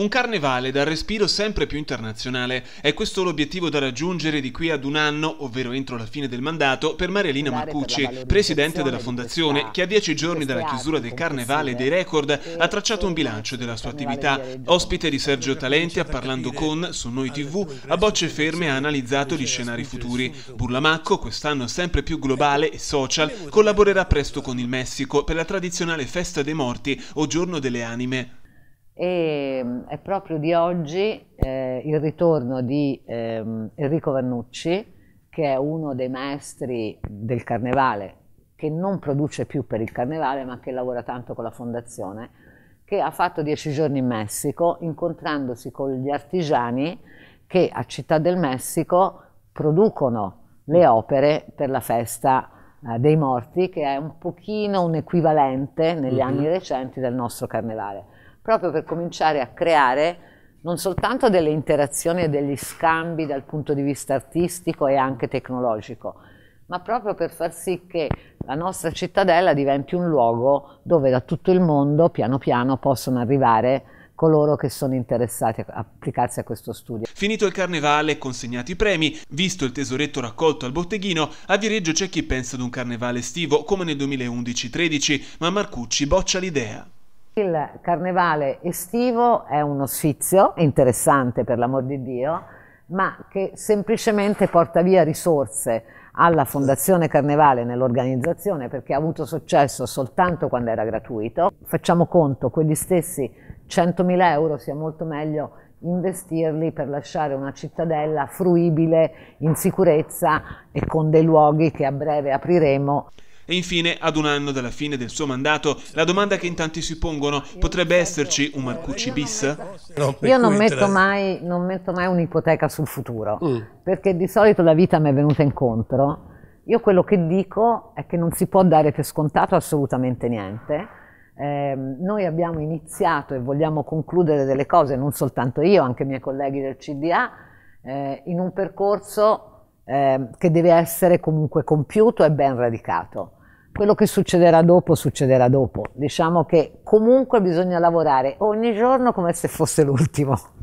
Un carnevale dal respiro sempre più internazionale, è questo l'obiettivo da raggiungere di qui ad un anno, ovvero entro la fine del mandato, per Marielina Marcucci, presidente della fondazione, che a dieci giorni dalla chiusura del carnevale dei record ha tracciato un bilancio della sua attività. Ospite di Sergio Talenti a Parlando con, su Noi TV, a bocce ferme ha analizzato gli scenari futuri. Burlamacco, quest'anno sempre più globale e social, collaborerà presto con il Messico per la tradizionale festa dei morti o giorno delle anime e ehm, è proprio di oggi eh, il ritorno di ehm, Enrico Vannucci, che è uno dei maestri del carnevale, che non produce più per il carnevale, ma che lavora tanto con la fondazione, che ha fatto dieci giorni in Messico, incontrandosi con gli artigiani che a Città del Messico producono le opere per la festa eh, dei morti, che è un pochino un equivalente negli mm -hmm. anni recenti del nostro carnevale proprio per cominciare a creare non soltanto delle interazioni e degli scambi dal punto di vista artistico e anche tecnologico, ma proprio per far sì che la nostra cittadella diventi un luogo dove da tutto il mondo piano piano possono arrivare coloro che sono interessati a applicarsi a questo studio. Finito il carnevale consegnati i premi, visto il tesoretto raccolto al botteghino, a Viareggio c'è chi pensa ad un carnevale estivo come nel 2011-13, ma Marcucci boccia l'idea. Il carnevale estivo è uno sfizio interessante per l'amor di Dio, ma che semplicemente porta via risorse alla Fondazione Carnevale nell'organizzazione perché ha avuto successo soltanto quando era gratuito. Facciamo conto, quegli stessi 100.000 euro sia molto meglio investirli per lasciare una cittadella fruibile in sicurezza e con dei luoghi che a breve apriremo. E infine, ad un anno dalla fine del suo mandato, la domanda che in tanti si pongono, potrebbe esserci un Marcucci bis? Io non metto mai, non metto mai un'ipoteca sul futuro, mm. perché di solito la vita mi è venuta incontro. Io quello che dico è che non si può dare per scontato assolutamente niente. Eh, noi abbiamo iniziato e vogliamo concludere delle cose, non soltanto io, anche i miei colleghi del CDA, eh, in un percorso eh, che deve essere comunque compiuto e ben radicato quello che succederà dopo succederà dopo. Diciamo che comunque bisogna lavorare ogni giorno come se fosse l'ultimo.